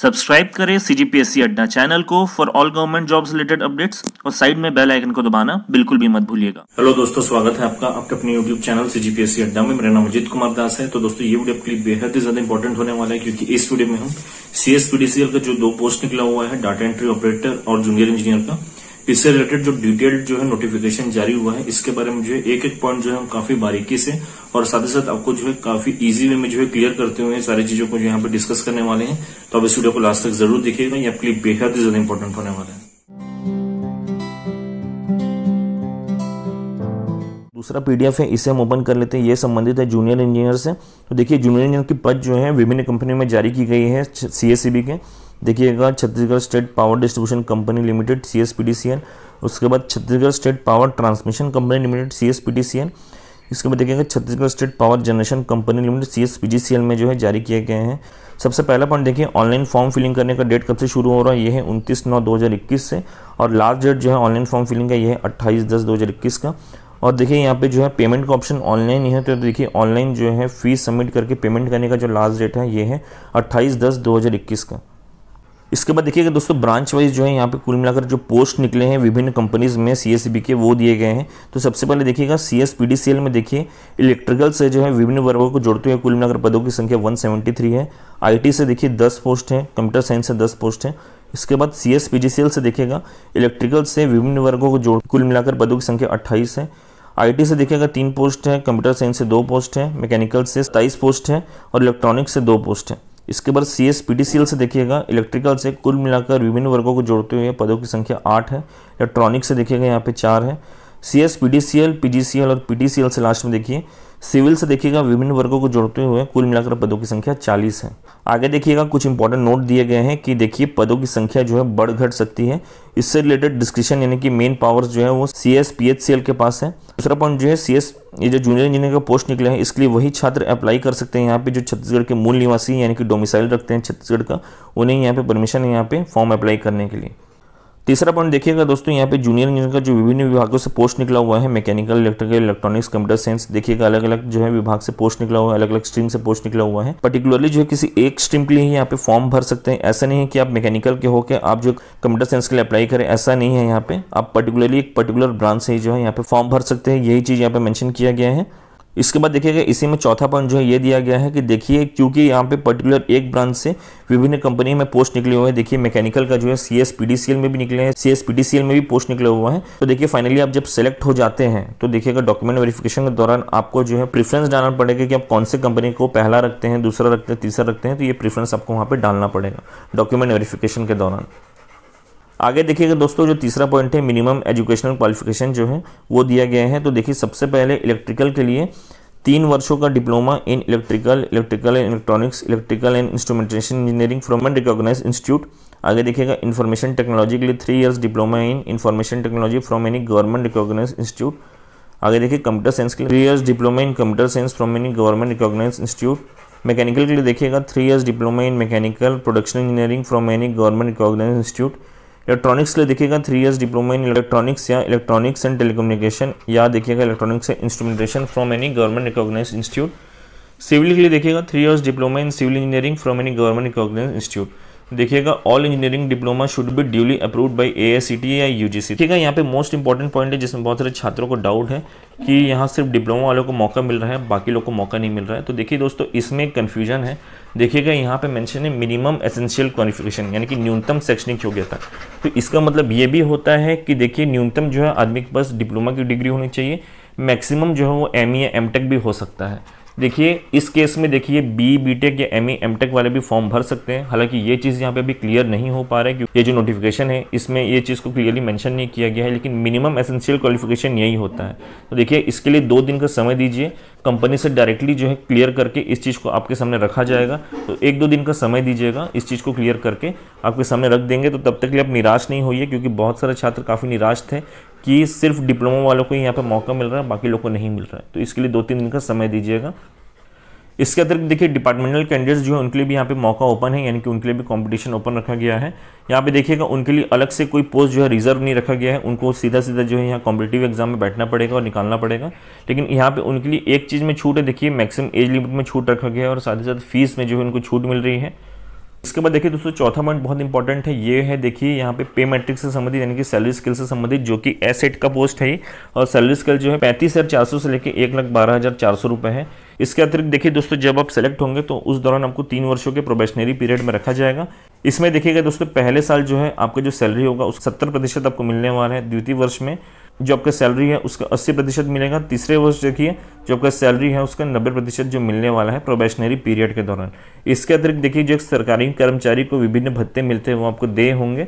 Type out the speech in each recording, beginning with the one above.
subscribe करें CGPSC Adda channel को for all government jobs related updates और साइड में बेल आइकन को दबाना बिल्कुल भी मत भूलिएगा हेलो दोस्तों स्वागत है आपका आपके अपने यूट्यूब चैनल सीजीपीएससी अड्डा में मेरा नाम अजित कुमार दास है तो दोस्तों ये वीडियो आपके लिए बेहद ही ज्यादा इंपॉर्टेंट होने वाला है क्योंकि इस वीडियो में हम सीएसपीडीसीएल का जो दो पोस्ट निकला हुआ है डाटा एंट्री ऑपरेटर और जूनियर इंजीनियर का इससे रिलेटेड जो डिटेल्ड जो है नोटिफिकेशन जारी हुआ है इसके बारे में जो है एक एक पॉइंट जो है काफी बारीकी से और साथ ही साथ आपको जो है काफी इजी वे में जो है क्लियर करते हुए सारी चीजों को जो यहाँ पे डिस्कस करने वाले हैं तो आप इस वीडियो को लास्ट तक जरूर देखिएगा ये आपके लिए बेहद ही ज्यादा इंपॉर्टेंट होने वाला है दूसरा पीडीएफ है इसे हम ओपन कर लेते हैं ये संबंधित है जूनियर इंजीनियर से तो देखिए जूनियर इंजीनियर की पद जो है विभिन्न कंपनियों में जारी की गई है सीएससीबी के देखिएगा Chhattisgarh state power distribution company limited C S P D C N उसके बाद Chhattisgarh state power transmission company limited C S P D C N इसके बाद देखिएगा Chhattisgarh state power generation company limited C S P G C L में जो है जारी किए गए हैं सबसे पहला पॉइंट देखिए ऑनलाइन फॉर्म फिलिंग करने का डेट कब से शुरू हो रहा है ये है उनतीस नौ दो हज़ार इक्कीस से और लास्ट डेट जो है ऑनलाइन फॉर्म फिलिंग का ये है अट्ठाईस दस दो हज़ार इक्कीस का और देखिए यहाँ पे जो है पेमेंट का ऑप्शन ऑनलाइन ही है तो देखिए ऑनलाइन जो है फ़ीस सबमिट करके पेमेंट करने का जो लास्ट डेट है ये है अट्ठाईस दस दो हज़ार इक्कीस का इसके बाद देखिएगा दोस्तों ब्रांच वाइज जो है यहाँ पे कुल मिलाकर जो पोस्ट निकले हैं विभिन्न कंपनीज में सी के वो दिए गए हैं तो सबसे पहले देखिएगा C S P D C L में देखिए इलेक्ट्रिकल से जो है विभिन्न वर्गों को जोड़ते हुए कुल मिलाकर पदों की संख्या वन सेवेंटी थ्री है आई टी से देखिए दस पोस्ट हैं कंप्यूटर साइंस से दस पोस्ट हैं इसके बाद C S P C L से देखिएगा इलेक्ट्रिकल से विभिन्न वर्गों को जोड़ कुल मिलाकर पदों की संख्या अट्ठाईस है आईटी से देखिएगा तीन पोस्ट हैं कंप्यूटर साइंस से दो पोस्ट हैं मैकेनिकल से सताईस पोस्ट हैं और इलेक्ट्रॉनिक्स से दो पोस्ट हैं इसके बाद C S P T C L से देखिएगा इलेक्ट्रिकल से कुल मिलाकर विभिन्न वर्गों को जोड़ते हुए पदों की संख्या आठ है इलेक्ट्रॉनिक से देखिएगा यहाँ पे चार है C S P D C L P G C L और पी डी सी एल से लास्ट में देखिए सिविल से देखिएगा विभिन्न वर्गों को जोड़ते हुए कुल मिलाकर पदों की संख्या 40 है आगे देखिएगा कुछ इंपॉर्टेंट नोट दिए गए हैं कि देखिए पदों की संख्या जो है बढ़ घट सकती है इससे रिलेटेड डिस्क्रिप्शन यानी कि मेन पावर्स जो है वो C S P H C L के पास है दूसरा पॉइंट जो है सी एस ये जो जूनियर इंजीनियर का पोस्ट निकले हैं इसके लिए वही छात्र अप्लाई कर सकते हैं यहाँ पे जो छत्तीसगढ़ के मूल निवासी यानी कि डोमिसाइल रखते हैं छत्तीसगढ़ का उन्हें यहाँ पे परमिशन है यहाँ पे फॉर्म अप्लाई करने के लिए तीसरा पॉइंट देखिएगा दोस्तों यहाँ पे जूनियर इंजीनियर का जो विभिन्न विभागों से पोस्ट निकला हुआ है mechanical electrical electronics computer science देखिएगा अलग अलग जो है विभाग से पोस्ट निकला हुआ है अलग अलग स्ट्रीम से पोस्ट निकला हुआ है पर्टिकुलरली जो है किसी एक स्ट्रीम के लिए यहाँ पे फॉर्म भर सकते हैं ऐसा नहीं है कि आप मैकेनिकल के होकर आप जो कंप्यूटर साइंस के लिए अप्लाई करें ऐसा नहीं है यहाँ पे आप पर्टिकुलरली एक पर्टिकुलर ब्रांच से जो है यहाँ पे फॉर्म भर सकते हैं यही चीज यहाँ पे मैंशन किया गया है इसके बाद देखिएगा इसी में चौथा पॉइंट जो है ये दिया गया है कि देखिए क्योंकि यहाँ पे पर्टिकुलर एक ब्रांच से विभिन्न कंपनी में पोस्ट निकले हुए हैं देखिए मैकेनिकल का जो है C S P D C L में भी निकले हैं C S P D C L में भी पोस्ट निकले हुए हैं तो देखिए फाइनली आप जब सेलेक्ट हो जाते हैं तो देखिएगा डॉक्यूमेंट वेरिफिकेशन के दौरान आपको जो है प्रीफ्रेंस डालना पड़ेगा कि आप कौन से कंपनी को पहला रखते हैं दूसरा रखते हैं तीसरा रखते हैं तो ये प्रीफ्रेंस आपको वहाँ पर डालना पड़ेगा डॉक्यूमेंट वेरिफिकेशन के दौरान आगे देखिएगा दोस्तों जो तीसरा पॉइंट है मिनिमम एजुकेशनल क्वालिफिकेशन जो है वो दिया गया है तो देखिए सबसे पहले इलेक्ट्रिकल के लिए तीन वर्षों का diploma in electrical electrical and electronics electrical and instrumentation engineering from an recognize institute आगे देखिएगा इन्फॉर्मेशन टेक्नोलॉजी के लिए three years diploma in information technology from any government recognize institute आगे देखिए कंप्यूटर साइंस के लिए three years diploma in computer science from any government recognize institute mechanical के लिए देखिएगा three years diploma in mechanical production engineering from any government recognize institute electronics के लिए देखिएगा three years diploma in electronics या electronics and telecommunication या देखिएगा electronics instrumentation from any government recognize institute civil के लिए देखिएगा three years diploma in civil engineering from any government recognize institute देखिएगा all engineering diploma should be duly approved by T या UGC ठीक है यहाँ पे मोस्ट इंपॉर्टेंट पॉइंट है जिसमें बहुत सारे छात्रों को डाउट है कि यहाँ सिर्फ डिप्लोमा वालों को मौका मिल रहा है बाकी लोग को मौका नहीं मिल रहा है तो देखिए दोस्तों इसमें कन्फ्यूजन है देखिएगा यहाँ पे मेंशन है मिनिमम एसेंशियल क्वालिफिकेशन यानी कि न्यूनतम शैक्षणिक योग्यता तो इसका मतलब ये भी होता है कि देखिए न्यूनतम जो है आदमी के पास डिप्लोमा की डिग्री होनी चाहिए मैक्सिमम जो है वो एम ई एम टेक भी हो सकता है देखिए इस केस में देखिए बी बी टेक या एम एम टेक वाले भी फॉर्म भर सकते हैं हालांकि ये चीज़ यहाँ पे अभी क्लियर नहीं हो पा रहा है क्योंकि ये जो नोटिफिकेशन है इसमें ये चीज़ को क्लियरली मेंशन नहीं किया गया है लेकिन मिनिमम एसेंशियल क्वालिफिकेशन यही होता है तो देखिए इसके लिए दो दिन का समय दीजिए कंपनी से डायरेक्टली जो है क्लियर करके इस चीज़ को आपके सामने रखा जाएगा तो एक दो दिन का समय दीजिएगा इस चीज़ को क्लियर करके आपके सामने रख देंगे तो तब तक के लिए आप निराश नहीं होइए क्योंकि बहुत सारे छात्र काफ़ी निराश थे कि सिर्फ डिप्लोमा वालों को ही यहाँ पर मौका मिल रहा है बाकी लोग को नहीं मिल रहा है तो इसके लिए दो तीन दिन का समय दीजिएगा इसके अतिरिक्त देखिए डिपार्टमेंटल कैंडिडेट्स जो है उनके लिए भी यहाँ पे मौका ओपन है यानी कि उनके लिए भी कंपटीशन ओपन रखा गया है यहाँ पे देखिएगा उनके लिए अलग से कोई पोस्ट जो है रिजर्व नहीं रखा गया है उनको सीधा सीधा जो है यहाँ कॉम्पिटेटिव एग्जाम में बैठना पड़ेगा और निकालना पड़ेगा लेकिन यहाँ पे उनके लिए एक चीज़ में छूट है देखिए मैक्सिमम एज लिमिट में छूट रखा गया है और साथ ही साथ फीस में जो है उनको छूट मिल रही है इसके बाद देखिए दोस्तों चौथा पॉइंट बहुत इंपॉर्टेंट है ये है देखिए यहाँ पे पे मैट्रिक से संबंधित यानी कि सैलरी स्केल से संबंधित जो कि एसेट का पोस्ट है और सैलरी स्केल जो है पैंतीस हज़ार चार सौ से लेकर एक लाख बारह हज़ार चार सौ रुपए है इसके अतिरिक्त देखिए दोस्तों जब आप सेलेक्ट होंगे तो उस दौरान आपको तीन वर्षों के प्रोबेशनरी पीरियड में रखा जाएगा इसमें देखिएगा दोस्तों पहले साल जो है आपका जो सैलरी होगा उस सत्तर प्रतिशत आपको मिलने वाला है द्वितीय वर्ष में जो आपका सैलरी है उसका अस्सी प्रतिशत मिलेगा तीसरे वर्ष देखिए जो आपका सैलरी है उसका नब्बे प्रतिशत जो मिलने वाला है प्रोबेशनरी पीरियड के दौरान इसके अतिरिक्त देखिए जो सरकारी कर्मचारी को विभिन्न भत्ते मिलते हैं वो आपको दे होंगे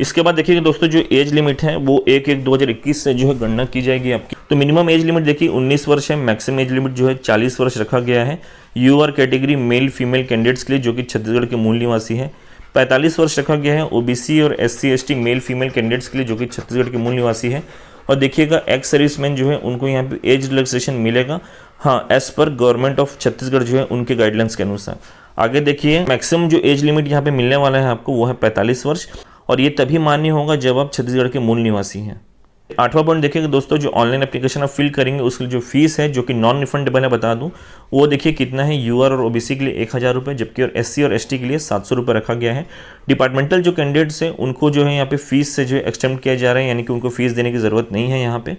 इसके बाद देखिए दोस्तों जो एज लिमिट है वो एक एक इक्कीस से जो है गणना की जाएगी आपकी तो मिनिमम एज लिमिट देखिए 19 वर्ष है मैक्सिमम एज लिमिट जो है 40 वर्ष रखा गया है U R category male female candidates के लिए जो कि छत्तीसगढ़ के मूल निवासी है 45 वर्ष रखा गया है ओबीसी और S C male female candidates के लिए जो कि छत्तीसगढ़ के मूल निवासी है और देखिएगा एक्स सर्विसमैन जो है उनको यहाँ पे एज रिलैक्सेशन मिलेगा हाँ as per government of Chhattisgarh जो है उनके गाइडलाइंस के अनुसार आगे देखिए मैक्सिमम जो एज लिमिट यहाँ पे मिलने वाला है आपको वो है 45 वर्ष और ये तभी मान्य होगा जब आप छत्तीसगढ़ के मूल निवासी हैं आठवां पॉइंट देखिएगा दोस्तों जो ऑनलाइन एप्लीकेशन आप फिल करेंगे उसकी जो फीस है जो कि नॉन रिफंडेबल है बता दूं वो देखिए कितना है यूआर और ओबीसी के लिए एक हज़ार रुपये जबकि और एससी और एसटी के लिए सात सौ रुपये रखा गया है डिपार्टमेंटल जो कैंडिडेट्स हैं उनको जो है यहाँ पे फीस से जो है एक्सटेंड किया जा रहा है यानी कि उनको फीस देने की ज़रूरत नहीं है यहाँ पे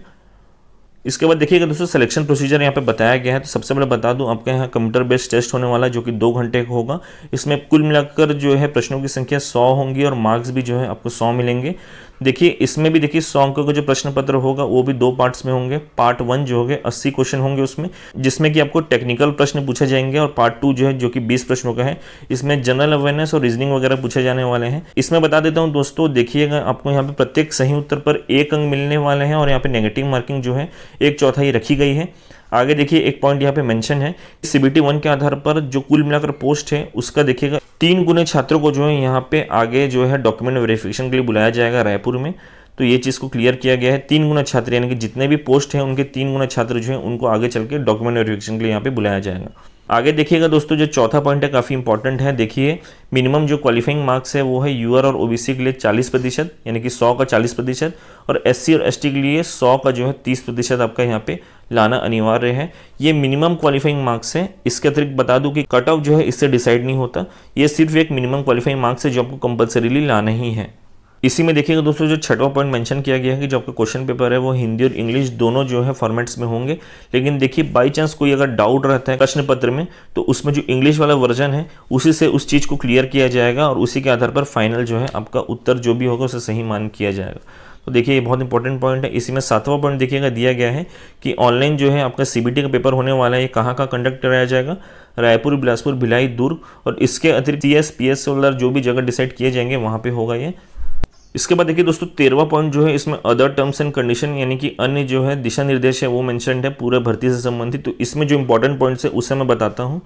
इसके बाद देखिएगा दोस्तों सिलेक्शन प्रोसीजर यहाँ पे बताया गया है तो सबसे पहले बता दूं आपके यहाँ कंप्यूटर बेस्ड टेस्ट होने वाला जो कि दो घंटे का होगा इसमें कुल मिलाकर जो है प्रश्नों की संख्या सौ होंगी और मार्क्स भी जो है आपको सौ मिलेंगे देखिए इसमें भी देखिए अंकों का जो प्रश्न पत्र होगा वो भी दो पार्ट्स में होंगे पार्ट वन जो होंगे अस्सी क्वेश्चन होंगे उसमें जिसमें कि आपको टेक्निकल प्रश्न पूछे जाएंगे और पार्ट टू जो है जो कि बीस प्रश्नों का है इसमें जनरल अवेयरनेस और रीजनिंग वगैरह पूछे जाने वाले हैं इसमें बता देता हूँ दोस्तों देखिएगा आपको यहाँ पे प्रत्येक सही उत्तर पर एक अंक मिलने वाले हैं और यहाँ पे नेगेटिव मार्किंग जो है एक चौथाई रखी गई है आगे देखिए एक पॉइंट यहाँ पे मेंशन है सीबीटी वन के आधार पर जो कुल मिलाकर पोस्ट है उसका देखिएगा तीन गुने छात्रों को जो है यहाँ पे आगे जो है डॉक्यूमेंट वेरिफिकेशन के लिए बुलाया जाएगा रायपुर में तो ये चीज़ को क्लियर किया गया है तीन गुना छात्र यानी कि जितने भी पोस्ट हैं उनके तीन गुना छात्र जो हैं उनको आगे चल के डॉक्यूमेंट वेरिफिकेशन के लिए यहाँ पे बुलाया जाएगा आगे देखिएगा दोस्तों जो चौथा पॉइंट है काफ़ी इंपॉर्टेंट है देखिए मिनिमम जो क्वालिफाइंग मार्क्स है वो है यूआर और ओबीसी के लिए 40 प्रतिशत यानी कि 100 का 40 प्रतिशत और एससी और एसटी के लिए 100 का जो है 30 प्रतिशत आपका यहाँ पे लाना अनिवार्य है ये मिनिमम क्वालिफाइंग मार्क्स है इसके अतिरिक्त बता दूं कि कट ऑफ जो है इससे डिसाइड नहीं होता ये सिर्फ एक मिनिमम क्वालिफाइंग मार्क्स है जो आपको कंपलसरीली लाना ही है इसी में देखिएगा दोस्तों जो छठवां पॉइंट मेंशन किया गया है कि जो आपका क्वेश्चन पेपर है वो हिंदी और इंग्लिश दोनों जो है फॉर्मेट्स में होंगे लेकिन देखिए बाई चांस कोई अगर डाउट रहता है प्रश्न पत्र में तो उसमें जो इंग्लिश वाला वर्जन है उसी से उस चीज़ को क्लियर किया जाएगा और उसी के आधार पर फाइनल जो है आपका उत्तर जो भी होगा उसे सही मान किया जाएगा तो देखिए ये बहुत इंपॉर्टेंट पॉइंट है इसी में सातवां पॉइंट देखिएगा दिया गया है कि ऑनलाइन जो है आपका सीबीटी का पेपर होने वाला है ये कहाँ का कंडक्ट कराया जाएगा रायपुर बिलासपुर भिलाई दुर्ग और इसके अतिरिक्त सी एस पी एस वगैरह जो भी जगह डिसाइड किए जाएंगे वहाँ पर होगा ये इसके बाद देखिए दोस्तों तेरवा पॉइंट जो है इसमें अदर टर्म्स एंड कंडीशन यानी कि अन्य जो है दिशा निर्देश है वो मैंशन है पूरे भर्ती से संबंधित तो इसमें जो इंपॉर्टेंट पॉइंट्स है उसे मैं बताता हूँ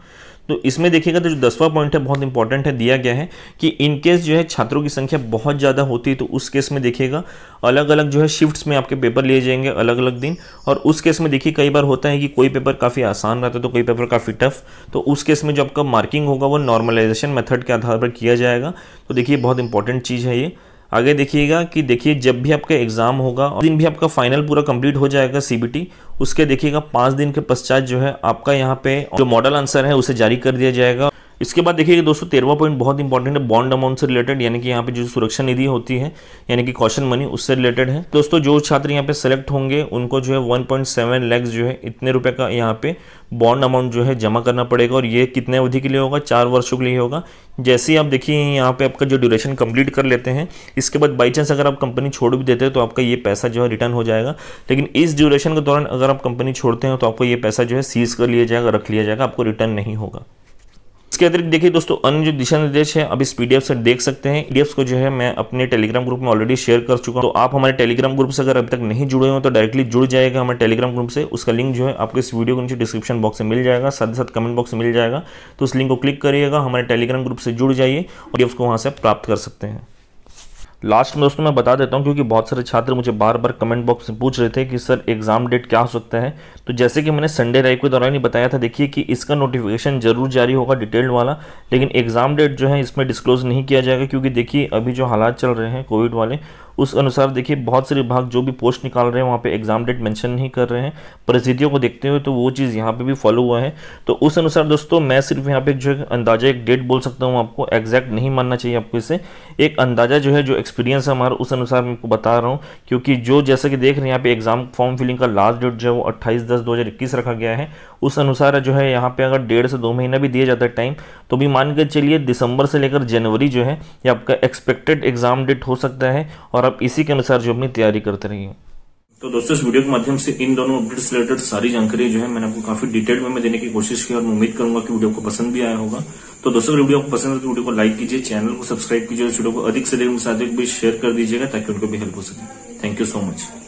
तो इसमें देखिएगा तो जो दसवां पॉइंट है बहुत इंपॉर्टेंट है दिया गया है कि इन केस जो है छात्रों की संख्या बहुत ज़्यादा होती है तो उस केस में देखिएगा अलग अलग जो है शिफ्ट्स में आपके पेपर लिए जाएंगे अलग अलग दिन और उस केस में देखिए कई बार होता है कि कोई पेपर काफ़ी आसान रहता है तो कोई पेपर काफ़ी टफ तो उस केस में जो आपका मार्किंग होगा वो नॉर्मलाइजेशन मेथड के आधार पर किया जाएगा तो देखिए बहुत इंपॉर्टेंट चीज़ है ये आगे देखिएगा कि देखिए जब भी आपका एग्ज़ाम होगा और दिन भी आपका फाइनल पूरा कंप्लीट हो जाएगा सीबीटी उसके देखिएगा पांच दिन के पश्चात जो है आपका यहाँ पे जो मॉडल आंसर है उसे जारी कर दिया जाएगा इसके बाद देखिए दोस्तों तेरवा पॉइंट बहुत इंपॉर्टेंट है बॉन्ड अमाउंट से रिलेटेड यानी कि यहाँ पे जो सुरक्षा निधि होती है यानी कि क्वेश्चन मनी उससे रिलेटेड है दोस्तों जो छात्र यहाँ पे सेलेक्ट होंगे उनको जो है वन पॉइंट सेवन लैक्स जो है इतने रुपए का यहाँ पे बॉन्ड अमाउंट जो है जमा करना पड़ेगा और ये कितने अवधि के लिए होगा चार वर्षों के लिए होगा जैसे ही आप देखिए यहाँ पे आपका जो ड्यूरेशन कंप्लीट कर लेते हैं इसके बाद बाई चांस अगर आप कंपनी छोड़ भी देते हैं तो आपका ये पैसा जो है रिटर्न हो जाएगा लेकिन इस ड्यूरेशन के दौरान अगर आप कंपनी छोड़ते हैं तो आपको ये पैसा जो है सीज कर लिया जाएगा रख लिया जाएगा आपको रिटर्न नहीं होगा इसके अतिरिक्त देखिए दोस्तों अन्य जो दिशा निर्देश है अब इस पीडीएफ से देख सकते हैं पीडीएफ को जो है मैं अपने टेलीग्राम ग्रुप में ऑलरेडी शेयर कर चुका हूँ तो आप हमारे टेलीग्राम ग्रुप से अगर अभी तक नहीं जुड़े हो तो डायरेक्टली जुड़ जाएगा हमारे टेलीग्राम ग्रुप से उसका लिंक जो है आपको इस वीडियो के नीचे डिस्क्रिप्शन बॉक्स में मिल जाएगा साथ ही साथ कमेंट बॉक्स में मिल जाएगा तो उस लिंक को क्लिक करिएगा हमारे टेलीग्राम ग्रुप से जुड़ जाइए और पी को वहाँ से प्राप्त कर सकते हैं लास्ट में दोस्तों मैं बता देता हूँ क्योंकि बहुत सारे छात्र मुझे बार बार कमेंट बॉक्स में पूछ रहे थे कि सर एग्ज़ाम डेट क्या हो सकता है तो जैसे कि मैंने संडे लाइव के दौरान ही बताया था देखिए कि इसका नोटिफिकेशन जरूर जारी होगा डिटेल्ड वाला लेकिन एग्ज़ाम डेट जो है इसमें डिस्क्लोज़ नहीं किया जाएगा क्योंकि देखिए अभी जो हालात चल रहे हैं कोविड वाले उस अनुसार देखिए बहुत सारे विभाग जो भी पोस्ट निकाल रहे हैं वहाँ पे एग्जाम डेट मेंशन नहीं कर रहे हैं परिस्थितियों को देखते हुए तो वो चीज़ यहाँ पे भी फॉलो हुआ है तो उस अनुसार दोस्तों मैं सिर्फ यहाँ पे जो है अंदाजा एक डेट बोल सकता हूँ आपको एग्जैक्ट नहीं मानना चाहिए आपको इसे एक अंदाजा जो है जो एक्सपीरियंस है हमारा उस अनुसार मैं आपको बता रहा हूँ क्योंकि जो जैसे कि देख रहे हैं यहाँ पे एग्जाम फॉर्म फिलिंग का लास्ट डेट जो है वो अट्ठाईस दस दो रखा गया है उस अनुसार जो है यहाँ पे अगर डेढ़ से दो महीना भी दिया जाता है टाइम तो भी मान के चलिए दिसंबर से लेकर जनवरी जो है ये आपका एक्सपेक्टेड एग्जाम डेट हो सकता है और आप इसी के अनुसार जो अपनी तैयारी करते रहिए तो दोस्तों इस वीडियो के माध्यम से इन दोनों अपडेट्स रिलेटेड सारी जानकारी जो है मैंने आपको काफी डिटेल में देने की कोशिश की और उम्मीद करूंगा कि वीडियो को पसंद भी आया होगा तो दोस्तों वीडियो आपको पसंद है तो वीडियो को लाइक कीजिए चैनल को सब्सक्राइब कीजिए और वीडियो को अधिक से अधिक मुसादिक भी शेयर कर दीजिएगा ताकि उनको भी हेल्प हो सके थैंक यू सो मच